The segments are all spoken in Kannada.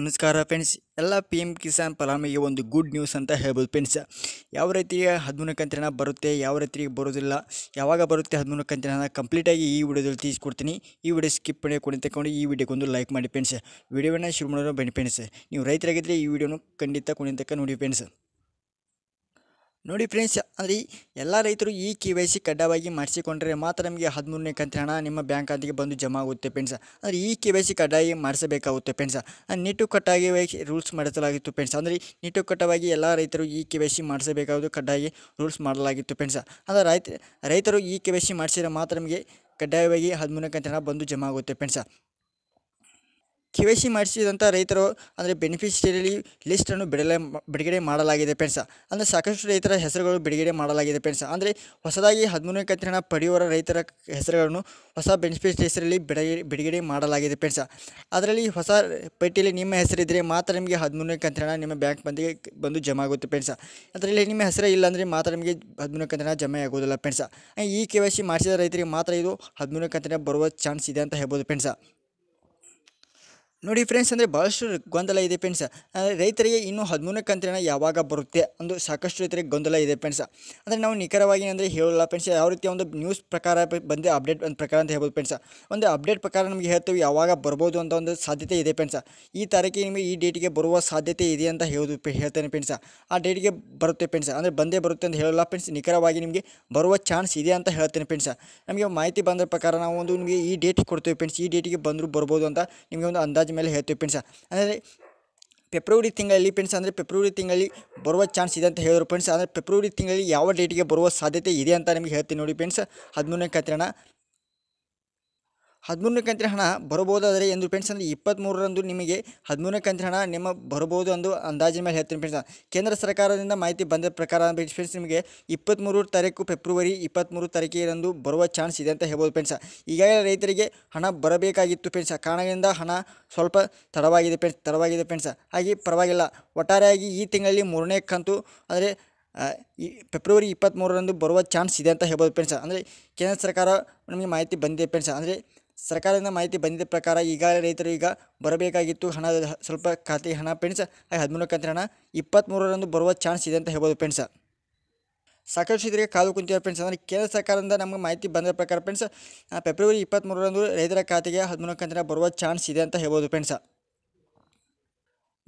ನಮಸ್ಕಾರ ಫ್ರೆಂಡ್ಸ್ ಎಲ್ಲ ಪಿ ಎಂ ಕಿಸಾನ್ ಪಲಾಮಿಗೆ ಒಂದು ಗುಡ್ ನ್ಯೂಸ್ ಅಂತ ಹೇಳ್ಬೋದು ಫ್ರೆಂಡ್ಸ್ ಯಾವ ರೀತಿಯ ಹದಿಮೂರು ಕಂತಿನ ಬರುತ್ತೆ ಯಾವ ರೀತಿ ಬರೋದಿಲ್ಲ ಯಾವಾಗ ಬರುತ್ತೆ ಹದಿಮೂರು ಕಂತಿನ ಕಂಪ್ಲೀಟಾಗಿ ಈ ವಿಡಿಯೋದಲ್ಲಿ ತಿಳಿಸ್ಕೊಡ್ತೀನಿ ಈ ವಿಡಿಯೋ ಸ್ಕಿಪ್ ಮಾಡಿ ಕೊಡಿ ತಗೊಂಡು ಈ ಒಂದು ಲೈಕ್ ಮಾಡಿ ಫ್ರೆಂಡ್ಸ್ ವಿಡಿಯೋವನ್ನು ಶುರು ಮಾಡೋದು ಬನ್ನಿ ಫ್ರೆಂಡ್ಸ್ ನೀವು ರೈತರಾಗಿದ್ದರೆ ಈ ವಿಡಿಯೋನು ಖಂಡಿತ ಕೊಡಿ ತಕ್ಕ ನೋಡಿ ಫ್ರೆಂಡ್ಸ್ ನೋಡಿ ಫ್ರೆಂಡ್ಸ್ ಅಂದರೆ ಎಲ್ಲ ರೈತರು ಈ ಕೆ ವೈ ಸಿ ಕಡ್ಡಾಯವಾಗಿ ಮಾಡಿಸಿಕೊಂಡ್ರೆ ಮಾತ್ರ ನಮಗೆ ಹದಿಮೂರನೇ ಕಂತಿನ ಹಣ ನಿಮ್ಮ ಬ್ಯಾಂಕ್ ಖಾತೆಗೆ ಬಂದು ಜಮಾ ಆಗುತ್ತೆ ಫ್ರೆಂಡ್ಸ್ ಅಂದರೆ ಈ ಕೆ ವೈ ಸಿ ಕಡ್ಡಾಯ ಮಾಡಿಸಬೇಕಾಗುತ್ತೆ ಫ್ರೆಂಡ್ಸ್ ನೀಟು ಕಟ್ಟಾಗಿ ರೂಲ್ಸ್ ಮಾಡಿಸಲಾಗಿತ್ತು ಫ್ರೆಂಡ್ಸ್ ಅಂದರೆ ನೀಟು ಕಟ್ಟವಾಗಿ ಎಲ್ಲ ರೈತರು ಈ ಕೆ ವೈ ಸಿ ಮಾಡಿಸಬೇಕಾದ ಕಡ್ಡಾಯ ರೂಲ್ಸ್ ಮಾಡಲಾಗಿತ್ತು ಫ್ರೆಂಡ್ಸ್ ಅಂದರೆ ರೈತ ರೈತರು ಈ ಕೆ ವೈ ಸಿ ಮಾಡಿಸಿದ್ರೆ ಮಾತ್ರ ನಮಗೆ ಕಡ್ಡಾಯವಾಗಿ ಹದಿಮೂರನೇ ಕಂತಿನ ಹಣ ಬಂದು ಜಮಾ ಆಗುತ್ತೆ ಫ್ರೆಂಡ್ಸ್ ಕೆ ವೈ ಸಿ ಮಾಡಿಸಿದಂಥ ರೈತರು ಅಂದರೆ ಬೆನಿಫಿಷಿಯಲ್ಲಿ ಲಿಸ್ಟನ್ನು ಬಿಡಲೇ ಬಿಡುಗಡೆ ಮಾಡಲಾಗಿದೆ ಫ್ರೆಂಡ್ಸ್ ಅಂದರೆ ಸಾಕಷ್ಟು ರೈತರ ಹೆಸರುಗಳು ಬಿಡುಗಡೆ ಮಾಡಲಾಗಿದೆ ಫ್ರೆಂಡ್ಸ್ ಅಂದರೆ ಹೊಸದಾಗಿ ಹದಿಮೂರನೇ ಕಂತಿನ ಪಡೆಯುವ ರೈತರ ಹೆಸರುಗಳನ್ನು ಹೊಸ ಬೆನಿಫಿಷರಿಯಲ್ಲಿ ಬಿಡುಗಡೆ ಬಿಡುಗಡೆ ಮಾಡಲಾಗಿದೆ ಫ್ರೆಂಡ್ಸ್ ಅದರಲ್ಲಿ ಹೊಸ ಪಟ್ಟಿಯಲ್ಲಿ ನಿಮ್ಮ ಹೆಸರಿದ್ದರೆ ಮಾತ್ರ ನಿಮಗೆ ಹದಿಮೂರನೇ ಕಂತಿನ ನಿಮ್ಮ ಬ್ಯಾಂಕ್ ಬಂದಿಗೆ ಬಂದು ಜಮಾ ಆಗುತ್ತೆ ಫ್ರೆಂಡ್ಸ್ ಅದರಲ್ಲಿ ನಿಮ್ಮ ಹೆಸರೇ ಇಲ್ಲ ಅಂದರೆ ಮಾತ್ರ ನಿಮಗೆ ಹದಿಮೂರನೇ ಕಂತಿನ ಜಮೆ ಆಗೋದಿಲ್ಲ ಫ್ರೆಂಡ್ಸ್ ಈ ಕೆ ವೈ ಸಿ ಮಾಡಿಸಿದ ರೈತರಿಗೆ ಮಾತ್ರ ಇದು ಹದಿಮೂರನೇ ಕಂತಿನ ಬರುವ ಚಾನ್ಸ್ ಇದೆ ಅಂತ ಹೇಳ್ಬೋದು ಪೆನ್ಸಾ ನೋಡಿ ಫ್ರೆಂಡ್ಸ್ ಅಂದರೆ ಭಾಳಷ್ಟು ಗೊಂದಲ ಇದೆ ಫ್ರೆಂಡ್ಸ್ ರೈತರಿಗೆ ಇನ್ನೂ ಹದಿಮೂರನೇ ಕಂತಿನ ಯಾವಾಗ ಬರುತ್ತೆ ಒಂದು ಸಾಕಷ್ಟು ರೈತರಿಗೆ ಗೊಂದಲ ಇದೆ ಫ್ರೆಂಡ್ಸ್ ಅಂದರೆ ನಾವು ನಿಖರವಾಗಿ ಅಂದರೆ ಹೇಳಲ್ಲ ಫ್ರೆಂಡ್ಸ್ ಯಾವ ರೀತಿ ಒಂದು ನ್ಯೂಸ್ ಪ್ರಕಾರ ಬಂದೆ ಅಪ್ಡೇಟ್ ಒಂದು ಪ್ರಕಾರ ಅಂತ ಹೇಳ್ಬೋದು ಫ್ರೆಂಡ್ಸ್ ಒಂದು ಅಪ್ಡೇಟ್ ಪ್ರಕಾರ ನಮಗೆ ಹೇಳ್ತೀವಿ ಯಾವಾಗ ಬರ್ಬೋದು ಅಂತ ಒಂದು ಸಾಧ್ಯತೆ ಇದೆ ಫ್ರೆಂಡ್ಸ್ ಈ ತಾರೀಕಿಗೆ ನಿಮಗೆ ಈ ಡೇಟಿಗೆ ಬರುವ ಸಾಧ್ಯತೆ ಇದೆ ಅಂತ ಹೇಳೋದು ಹೇಳ್ತೇನೆ ಫ್ರೆಂಡ್ಸ್ ಆ ಡೇಟಿಗೆ ಬರುತ್ತೆ ಫ್ರೆಂಡ್ಸ್ ಅಂದರೆ ಬಂದೇ ಬರುತ್ತೆ ಅಂತ ಹೇಳಲ್ಲ ಫ್ರೆಂಡ್ಸ್ ನಿಖರವಾಗಿ ನಿಮಗೆ ಬರುವ ಚಾನ್ಸ್ ಇದೆ ಅಂತ ಹೇಳ್ತೇನೆ ಫ್ರೆಂಡ್ಸ್ ನಮಗೆ ಮಾಹಿತಿ ಬಂದ ಪ್ರಕಾರ ನಾವು ಒಂದು ನಿಮಗೆ ಈ ಡೇಟ್ ಕೊಡ್ತೀವಿ ಫ್ರೆಂಡ್ಸ್ ಈ ಡೇಟಿಗೆ ಬಂದರೂ ಬರ್ಬೋದು ಅಂತ ನಿಮಗೆ ಒಂದು ಅಂದಾಜು ಮೇಲೆ ಹೇಳ್ತೀವಿ ಫ್ರೆಂಡ್ಸ್ ಅಂದರೆ ಫೆಬ್ರವರಿ ತಿಂಗಳಲ್ಲಿ ಫ್ರೆಂಡ್ಸ್ ಅಂದರೆ ಫೆಬ್ರವರಿ ತಿಂಗಳಲ್ಲಿ ಬರುವ ಚಾನ್ಸ್ ಇದೆ ಅಂತ ಹೇಳಿದ್ರು ಫ್ರೆಂಡ್ಸ್ ಅಂದರೆ ಫೆಬ್ರವರಿ ತಿಂಗಳಲ್ಲಿ ಯಾವ ಡೇಟಿಗೆ ಬರುವ ಸಾಧ್ಯತೆ ಇದೆ ಅಂತ ನಿಮಗೆ ಹೇಳ್ತೀನಿ ನೋಡಿ ಫ್ರೆಂಡ್ಸ್ ಹದಿಮೂರನೇ ಕತ್ತಿರೋಣ ಹದಿಮೂರನೇ ಕಂತಿನ ಹಣ ಬರಬಹುದಾದರೆ ಎಂದು ಫ್ರೆಂಡ್ಸ್ ಅಂದರೆ ಇಪ್ಪತ್ತ್ಮೂರರಂದು ನಿಮಗೆ ಹದಿಮೂರನೇ ಕಂತಿನ ಹಣ ನಿಮ್ಮ ಬರಬಹುದು ಎಂದು ಅಂದಾಜಿನ ಮೇಲೆ ಹೇಳ್ತೀನಿ ಫ್ರೆಂಡ್ಸ್ ಕೇಂದ್ರ ಸರ್ಕಾರದಿಂದ ಮಾಹಿತಿ ಬಂದ ಪ್ರಕಾರ ಫ್ರೆಂಡ್ಸ್ ನಿಮಗೆ ಇಪ್ಪತ್ತ್ಮೂರು ತಾರೀಕು ಫೆಬ್ರವರಿ ಇಪ್ಪತ್ತ್ಮೂರು ತಾರೀಕಿನಂದು ಬರುವ ಚಾನ್ಸ್ ಇದೆ ಅಂತ ಹೇಳ್ಬೋದು ಫ್ರೆಂಡ್ಸ್ ಈಗಾಗಲೇ ರೈತರಿಗೆ ಹಣ ಬರಬೇಕಾಗಿತ್ತು ಫ್ರೆಂಡ್ಸ್ ಕಾರಣದಿಂದ ಹಣ ಸ್ವಲ್ಪ ತಡವಾಗಿದೆ ಫ್ರೆಂಡ್ಸ್ ತಡವಾಗಿದೆ ಫ್ರೆಂಡ್ಸ್ ಹಾಗೆ ಪರವಾಗಿಲ್ಲ ಒಟ್ಟಾರೆಯಾಗಿ ಈ ತಿಂಗಳಲ್ಲಿ ಮೂರನೇ ಕಂತು ಅಂದರೆ ಈ ಫೆಬ್ರವರಿ ಇಪ್ಪತ್ತ್ಮೂರರಂದು ಬರುವ ಚಾನ್ಸ್ ಇದೆ ಅಂತ ಹೇಳ್ಬೋದು ಫ್ರೆಂಡ್ಸ್ ಅಂದರೆ ಕೇಂದ್ರ ಸರ್ಕಾರ ನಮಗೆ ಮಾಹಿತಿ ಬಂದಿದೆ ಫ್ರೆಂಡ್ಸ್ ಅಂದರೆ ಸರ್ಕಾರದಿಂದ ಮಾಹಿತಿ ಬಂದಿದ್ದ ಪ್ರಕಾರ ಈಗಾಗಲೇ ರೈತರು ಈಗ ಬರಬೇಕಾಗಿತ್ತು ಹಣ ಸ್ವಲ್ಪ ಖಾತೆ ಹಣ ಫ್ರೆಂಡ್ಸ್ ಹಾಗೆ ಹದಿಮೂರು ಕಂತಿನ ಹಣ ಇಪ್ಪತ್ತ್ಮೂರರಂದು ಬರುವ ಚಾನ್ಸ್ ಇದೆ ಅಂತ ಹೇಳ್ಬೋದು ಫ್ರೆಂಡ್ಸ್ ಸಾಕಷ್ಟು ಇದರಿಗೆ ಕಾಲು ಕುಂತಿರೋ ಫ್ರೆಂಡ್ಸ್ ಅಂದರೆ ಕೇಂದ್ರ ಸರ್ಕಾರದಿಂದ ನಮಗೆ ಮಾಹಿತಿ ಬಂದ ಪ್ರಕಾರ ಫ್ರೆಂಡ್ಸ್ ಫೆಬ್ರವರಿ ಇಪ್ಪತ್ತ್ಮೂರರಂದು ರೈತರ ಖಾತೆಗೆ ಹದಿಮೂರು ಕಂತಿನ ಬರುವ ಚಾನ್ಸ್ ಇದೆ ಅಂತ ಹೇಳ್ಬೋದು ಫ್ರೆಂಡ್ಸ್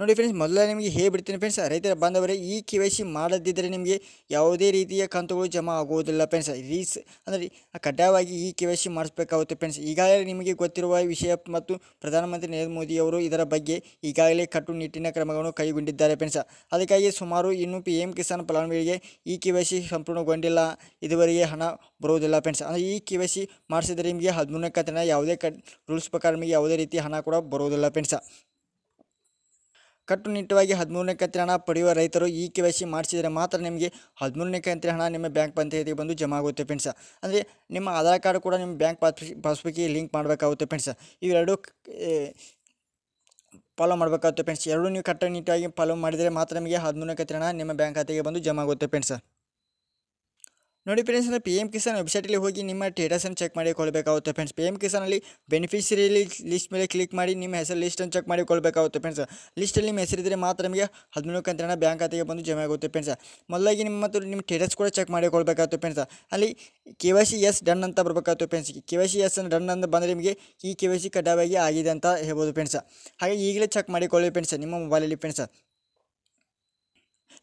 ನೋಡಿ ಫ್ರೆಂಡ್ಸ್ ಮೊದಲೇ ನಿಮಗೆ ಹೇ ಬಿಡ್ತೀನಿ ಫ್ರೆಂಡ್ಸ್ ರೈತರ ಬಾಂಧವರೇ ಈ ಕೆ ವೈ ಸಿ ಮಾಡದಿದ್ದರೆ ನಿಮಗೆ ಯಾವುದೇ ರೀತಿಯ ಕಂತುಗಳು ಜಮಾ ಆಗುವುದಿಲ್ಲ ಫ್ರೆಂಡ್ಸ್ ರೀಸ್ ಅಂದರೆ ಕಡ್ಡಾಯವಾಗಿ ಈ ಕೆ ವೈ ಸಿ ಮಾಡಿಸ್ಬೇಕಾಗುತ್ತೆ ಫ್ರೆಂಡ್ಸ್ ಈಗಾಗಲೇ ನಿಮಗೆ ಗೊತ್ತಿರುವ ವಿಷಯ ಮತ್ತು ಪ್ರಧಾನಮಂತ್ರಿ ನರೇಂದ್ರ ಮೋದಿಯವರು ಇದರ ಬಗ್ಗೆ ಈಗಾಗಲೇ ಕಟ್ಟುನಿಟ್ಟಿನ ಕ್ರಮಗಳನ್ನು ಕೈಗೊಂಡಿದ್ದಾರೆ ಫ್ರೆಂಡ್ಸ್ ಅದಕ್ಕಾಗಿ ಸುಮಾರು ಇನ್ನೂ ಪಿ ಎಂ ಕಿಸಾನ್ ಫಲಾನುಭವಿಗೆ ಈ ಕೆ ವೈ ಸಿ ಸಂಪೂರ್ಣಗೊಂಡಿಲ್ಲ ಇದುವರೆಗೆ ಹಣ ಬರುವುದಿಲ್ಲ ಫ್ರೆಂಡ್ಸ್ ಅಂದರೆ ಈ ಕೆ ವೈ ಸಿ ಮಾಡಿಸಿದರೆ ನಿಮಗೆ ಹದಿಮೂರನೇ ಕತನ ಯಾವುದೇ ಕ ರೂಲ್ಸ್ ಪ್ರಕಾರ ನಿಮಗೆ ಯಾವುದೇ ರೀತಿಯ ಹಣ ಕೂಡ ಬರುವುದಿಲ್ಲ ಫ್ರೆಂಡ್ಸ್ ಕಟ್ಟುನಿಟ್ಟವಾಗಿ ಹದಿಮೂರನೇ ಕಂತಿನ ಹಣ ಪಡೆಯುವ ರೈತರು ಈ ಕೆ ವೈ ಸಿ ಮಾಡಿಸಿದರೆ ಮಾತ್ರ ನಿಮಗೆ ಹದಿಮೂರನೇ ಕಂತಿನ ಹಣ ನಿಮ್ಮ ಬ್ಯಾಂಕ್ ಪಂಚಾಯತಿಗೆ ಬಂದು ಜಮಾ ಆಗುತ್ತೆ ಫ್ರೆಂಡ್ಸ್ ಅಂದರೆ ನಿಮ್ಮ ಆಧಾರ್ ಕಾರ್ಡ್ ಕೂಡ ನಿಮ್ಮ ಬ್ಯಾಂಕ್ ಪಾಸ್ಬುಕ್ಕಿಗೆ ಲಿಂಕ್ ಮಾಡಬೇಕಾಗುತ್ತೆ ಫ್ರೆಂಡ್ಸ್ ಇವೆರಡು ಫಾಲೋ ಮಾಡಬೇಕಾಗುತ್ತೆ ಫ್ರೆಂಡ್ಸ್ ಎರಡು ನೀವು ಕಟ್ಟುನಿಟ್ಟಾಗಿ ಫಾಲೋ ಮಾಡಿದರೆ ಮಾತ್ರ ನಿಮಗೆ ಹದಿಮೂರನೇ ಕಂತಿನ ಹಣ ನಿಮ್ಮ ಬ್ಯಾಂಕ್ ಖಾತೆಗೆ ಬಂದು ಜಮಾ ಆಗುತ್ತೆ ಫ್ರೆಂಡ್ಸ್ ನೋಡಿ ಫ್ರೆಂಡ್ಸ್ ಅಂದರೆ ಪಿ ಎಮ್ ಕಿಸಾನ್ ವೆಬ್ಸೈಟಲ್ಲಿ ಹೋಗಿ ನಿಮ್ಮ ಸ್ಟೇಟಸನ್ನು ಚೆಕ್ ಮಾಡಿಕೊಳ್ಬೇಕಾಗುತ್ತೆ ಫ್ರೆಂಡ್ಸ್ ಪಿ ಎಮ್ ಕಿಸಾನಲ್ಲಿ ಬೆನಿಫಿಷರಿ ಲಿಸ್ಟ್ ಮೇಲೆ ಕ್ಲಿಕ್ ಮಾಡಿ ನಿಮ್ಮ ಹೆಸರು ಲಿಸ್ಟನ್ನು ಚೆಕ್ ಮಾಡಿಕೊಳ್ಬೇಕಾಗುತ್ತೆ ಫ್ರೆಂಡ್ಸ್ ಲಿಸ್ಟಲ್ಲಿ ನಿಮ್ಮ ಹೆಸರಿದ್ರೆ ಮಾತ್ರ ನಿಮಗೆ ಹದಿನೇಳು ಕಂತಿನ ಬ್ಯಾಂಕ್ ಖಾತೆಗೆ ಬಂದು ಜಮೆ ಆಗುತ್ತೆ ಫ್ರೆಂಡ್ಸ್ ಮೊದಲಾಗಿ ನಿಮ್ಮ ಮತ್ತು ನಿಮ್ಮ ಸ್ಟೇಟಸ್ ಕೂಡ ಚೆಕ್ ಮಾಡಿಕೊಳ್ಬೇಕಾಗುತ್ತೆ ಫ್ರೆಂಡ್ಸ್ ಅಲ್ಲಿ K Y C is done ಅಂತ ಬರಬೇಕಾಗುತ್ತೆ friends K Y C is done ಅಂತ ಬಂದರೆ ನಿಮಗೆ ಈ ಕೆ ವೈ ಸಿ ಕಡ್ಡಾಯವಾಗಿ ಆಗಿದೆ ಅಂತ ಹೇಳ್ಬೋದು ಫ್ರೆಂಡ್ಸ್ ಹಾಗೆ ಈಗಲೇ ಚೆಕ್ ಮಾಡಿಕೊಳ್ಳಿ ಫ್ರೆಂಡ್ಸ್ ನಿಮ್ಮ ಮೊಬೈಲಲ್ಲಿ ಫ್ರೆಂಡ್ಸ್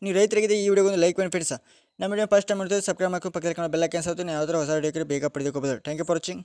ನೀವು ರೈತರಿಗೆ ಈ ಒಂದು ಲೈಕ್ ಮಾಡಿ ಫ್ರೆಂಡ್ಸ್ ನಮ್ಮ ವಿಡಿಯೋ ಫಸ್ಟ್ ಟೈಮ್ ನೋಡ್ತೀವಿ ಸಬ್ಸ್ಕ್ರೈಬ್ ಮಾಡ್ಕೊಂಡು ಪಕ್ಕದ ಬೆಲ್ಲ ಕ್ಯಾನ್ಸ್ ನೀವು ಯಾವ್ದಾರು ಹೊಸ ವಿಡಿಯೋಕ್ಕೆ ಬೇಗ ಪಡೆದುಕೋಬೋದು ಥ್ಯಾಂಕ್ ಯು ಫಾರ್ ವಾಚಿಂಗ್